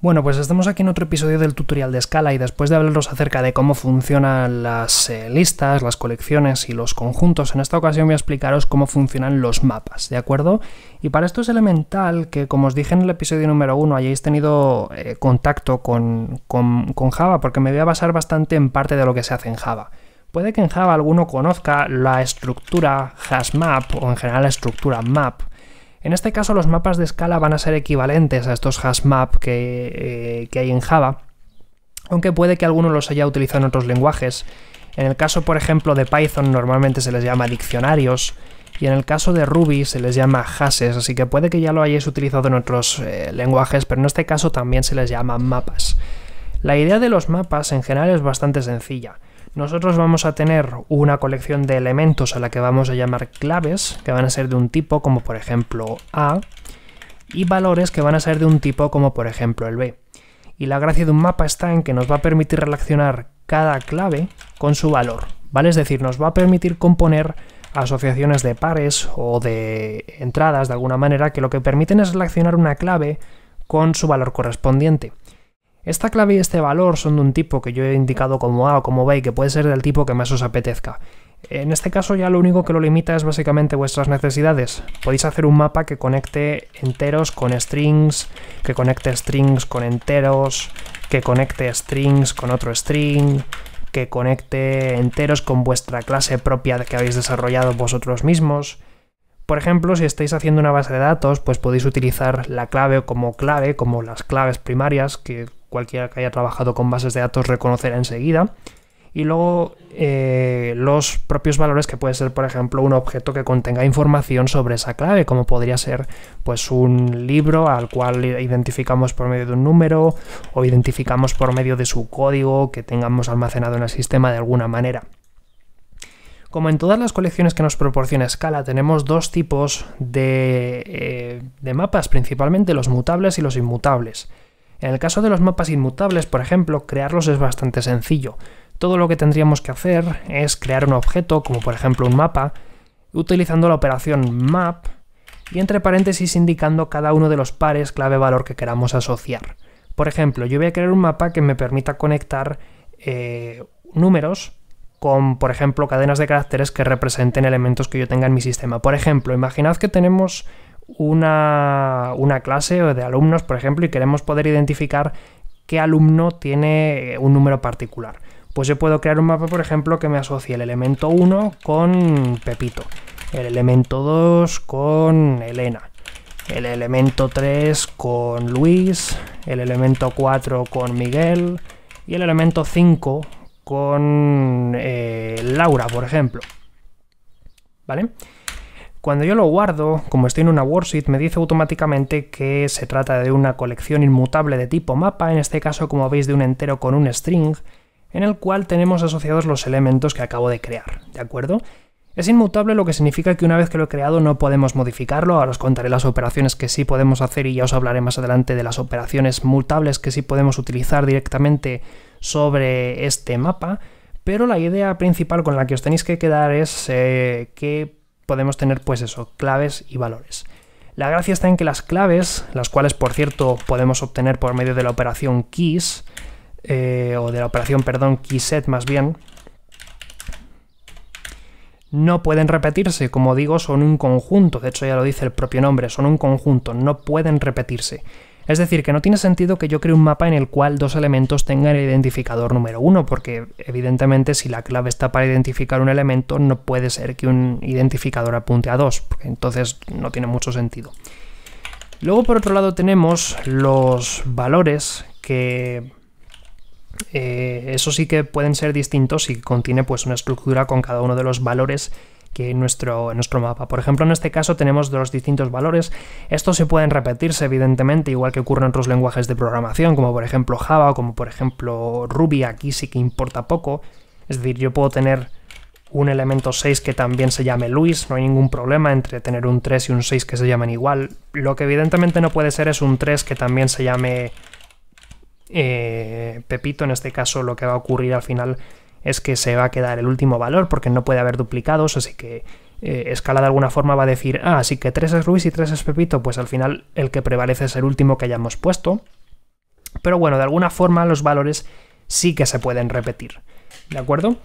Bueno, pues estamos aquí en otro episodio del tutorial de escala y después de hablaros acerca de cómo funcionan las eh, listas, las colecciones y los conjuntos, en esta ocasión voy a explicaros cómo funcionan los mapas, ¿de acuerdo? Y para esto es elemental que, como os dije en el episodio número 1, hayáis tenido eh, contacto con, con Java, porque me voy a basar bastante en parte de lo que se hace en Java. Puede que en Java alguno conozca la estructura hashMap o en general la estructura map, en este caso los mapas de escala van a ser equivalentes a estos hash que, eh, que hay en Java, aunque puede que alguno los haya utilizado en otros lenguajes. En el caso, por ejemplo, de Python normalmente se les llama diccionarios, y en el caso de Ruby se les llama hashes, así que puede que ya lo hayáis utilizado en otros eh, lenguajes, pero en este caso también se les llama mapas. La idea de los mapas en general es bastante sencilla. Nosotros vamos a tener una colección de elementos a la que vamos a llamar claves, que van a ser de un tipo como por ejemplo A, y valores que van a ser de un tipo como por ejemplo el B. Y la gracia de un mapa está en que nos va a permitir relacionar cada clave con su valor, ¿vale? Es decir, nos va a permitir componer asociaciones de pares o de entradas de alguna manera que lo que permiten es relacionar una clave con su valor correspondiente. Esta clave y este valor son de un tipo que yo he indicado como A o como B que puede ser del tipo que más os apetezca. En este caso ya lo único que lo limita es básicamente vuestras necesidades. Podéis hacer un mapa que conecte enteros con strings, que conecte strings con enteros, que conecte strings con otro string, que conecte enteros con vuestra clase propia que habéis desarrollado vosotros mismos. Por ejemplo, si estáis haciendo una base de datos, pues podéis utilizar la clave como clave, como las claves primarias que cualquiera que haya trabajado con bases de datos reconocerá enseguida. Y luego eh, los propios valores que puede ser, por ejemplo, un objeto que contenga información sobre esa clave, como podría ser pues un libro al cual identificamos por medio de un número o identificamos por medio de su código que tengamos almacenado en el sistema de alguna manera. Como en todas las colecciones que nos proporciona Scala, tenemos dos tipos de, eh, de mapas, principalmente los mutables y los inmutables. En el caso de los mapas inmutables, por ejemplo, crearlos es bastante sencillo. Todo lo que tendríamos que hacer es crear un objeto, como por ejemplo un mapa, utilizando la operación map y entre paréntesis indicando cada uno de los pares clave-valor que queramos asociar. Por ejemplo, yo voy a crear un mapa que me permita conectar eh, números con, por ejemplo, cadenas de caracteres que representen elementos que yo tenga en mi sistema. Por ejemplo, imaginad que tenemos una, clase de alumnos, por ejemplo, y queremos poder identificar qué alumno tiene eh, un número particular. Pues yo puedo crear un mapa, por ejemplo, que me asocie el elemento 1 con Pepito, el elemento 2 con Elena, el elemento 3 con Luis, el elemento 4 con Miguel y el elemento 5 con eh, Laura, por ejemplo. ¿Vale? Cuando yo lo guardo, como estoy en una worksheet, me dice automáticamente que se trata de una colección inmutable de tipo mapa, en este caso como veis de un entero con un string, en el cual tenemos asociados los elementos que acabo de crear, ¿de acuerdo? Es inmutable lo que significa que una vez que lo he creado no podemos modificarlo, ahora os contaré las operaciones que sí podemos hacer y ya os hablaré más adelante de las operaciones mutables que sí podemos utilizar directamente sobre este mapa, pero la idea principal con la que os tenéis que quedar es eh, que podemos tener pues eso, claves y valores. La gracia está en que las claves, las cuales por cierto podemos obtener por medio de la operación keys, eh, o de la operación, perdón, keyset más bien, no pueden repetirse, como digo, son un conjunto, de hecho ya lo dice el propio nombre, son un conjunto, no pueden repetirse. Es decir, que no tiene sentido que yo cree un mapa en el cual dos elementos tengan el identificador número uno, porque evidentemente si la clave está para identificar un elemento, no puede ser que un identificador apunte a dos, porque entonces no tiene mucho sentido. Luego, por otro lado, tenemos los valores que eh, eso sí que pueden ser distintos y contiene pues una estructura con cada uno de los valores que en nuestro, nuestro mapa. Por ejemplo, en este caso tenemos los distintos valores. Estos se pueden repetirse, evidentemente, igual que ocurre en otros lenguajes de programación, como por ejemplo Java o como por ejemplo Ruby. Aquí sí que importa poco. Es decir, yo puedo tener un elemento 6 que también se llame Luis, no hay ningún problema entre tener un 3 y un 6 que se llamen igual. Lo que evidentemente no puede ser es un 3 que también se llame eh, Pepito, en este caso lo que va a ocurrir al final es que se va a quedar el último valor porque no puede haber duplicados, así que eh, Escala de alguna forma va a decir, ah, así que 3 es Luis y 3 es Pepito, pues al final el que prevalece es el último que hayamos puesto. Pero bueno, de alguna forma los valores sí que se pueden repetir. ¿De acuerdo?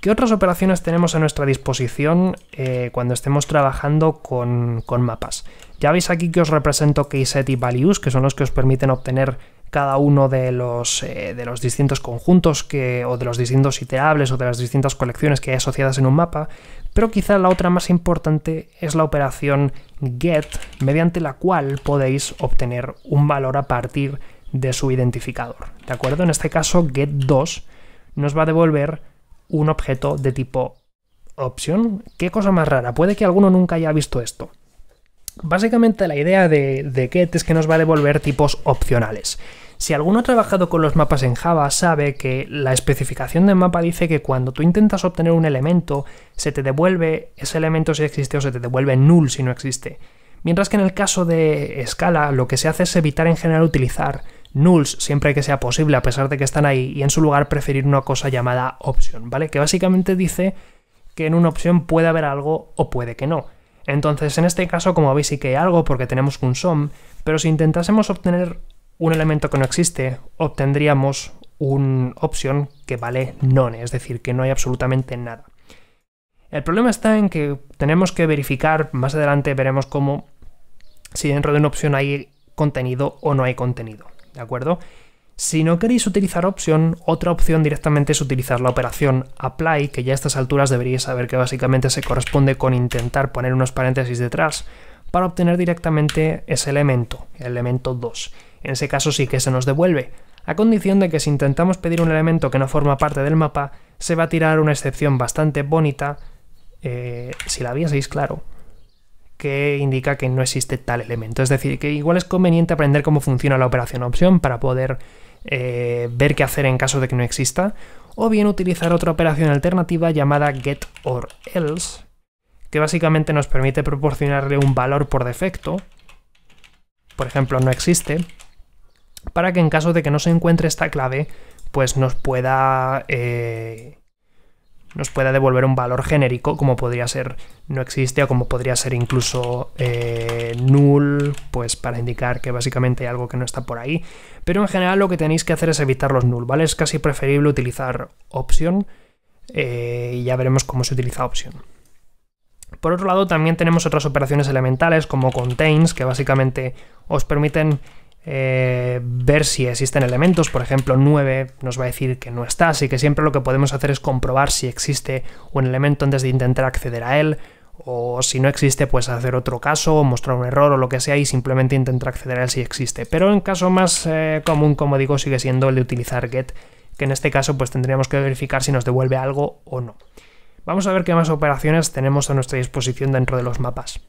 ¿Qué otras operaciones tenemos a nuestra disposición eh, cuando estemos trabajando con, mapas? Ya veis aquí que os represento set y values, que son los que os permiten obtener cada uno de los, eh, de los distintos conjuntos que, o de los distintos iterables o de las distintas colecciones que hay asociadas en un mapa, pero quizá la otra más importante es la operación get, mediante la cual podéis obtener un valor a partir de su identificador. ¿De acuerdo? En este caso, get2 nos va a devolver un objeto de tipo option. ¿Qué cosa más rara? Puede que alguno nunca haya visto esto. Básicamente la idea de, de get es que nos va a devolver tipos opcionales. Si alguno ha trabajado con los mapas en Java, sabe que la especificación del mapa dice que cuando tú intentas obtener un elemento, se te devuelve ese elemento si existe o se te devuelve null si no existe. Mientras que en el caso de escala, lo que se hace es evitar en general utilizar nulls siempre que sea posible, a pesar de que están ahí, y en su lugar preferir una cosa llamada option, ¿vale? Que básicamente dice que en una opción puede haber algo o puede que no. Entonces, en este caso, como veis, sí que hay algo porque tenemos un SOM, pero si intentásemos obtener un elemento que no existe, obtendríamos un option que vale none, es decir, que no hay absolutamente nada. El problema está en que tenemos que verificar, más adelante veremos cómo, si dentro de una opción hay contenido o no hay contenido. ¿de acuerdo? Si no queréis utilizar opción, otra opción directamente es utilizar la operación apply, que ya a estas alturas deberíais saber que básicamente se corresponde con intentar poner unos paréntesis detrás para obtener directamente ese elemento, el elemento 2. En ese caso sí que se nos devuelve, a condición de que si intentamos pedir un elemento que no forma parte del mapa, se va a tirar una excepción bastante bonita, eh, si la vieseis claro, que indica que no existe tal elemento. Es decir, que igual es conveniente aprender cómo funciona la operación opción para poder eh, ver qué hacer en caso de que no exista, o bien utilizar otra operación alternativa llamada get or else, que básicamente nos permite proporcionarle un valor por defecto, por ejemplo no existe, para que en caso de que no se encuentre esta clave, pues nos pueda eh, nos pueda devolver un valor genérico como podría ser no existe o como podría ser incluso eh, null, pues para indicar que básicamente hay algo que no está por ahí. Pero en general lo que tenéis que hacer es evitar los null, ¿vale? Es casi preferible utilizar option eh, y ya veremos cómo se utiliza option. Por otro lado, también tenemos otras operaciones elementales como contains, que básicamente os permiten eh, ver si existen elementos, por ejemplo 9 nos va a decir que no está, así que siempre lo que podemos hacer es comprobar si existe un elemento antes de intentar acceder a él, o si no existe pues hacer otro caso, mostrar un error o lo que sea y simplemente intentar acceder a él si existe. Pero en caso más eh, común, como digo, sigue siendo el de utilizar get, que en este caso pues tendríamos que verificar si nos devuelve algo o no. Vamos a ver qué más operaciones tenemos a nuestra disposición dentro de los mapas.